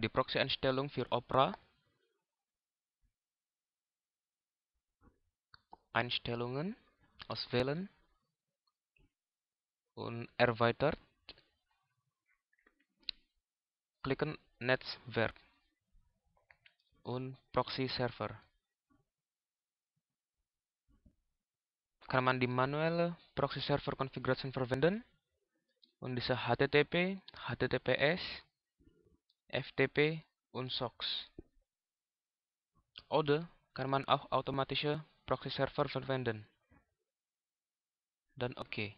die Proxy-Einstellung für Opera, Einstellungen auswählen und erweitert, klicken Netzwerk und Proxy Server. Kann man die manuelle Proxy Server Konfiguration verwenden und diese HTTP, HTTPS FTP und SOX. Oder kann man auch automatische Proxy-Server verwenden. Dann OK.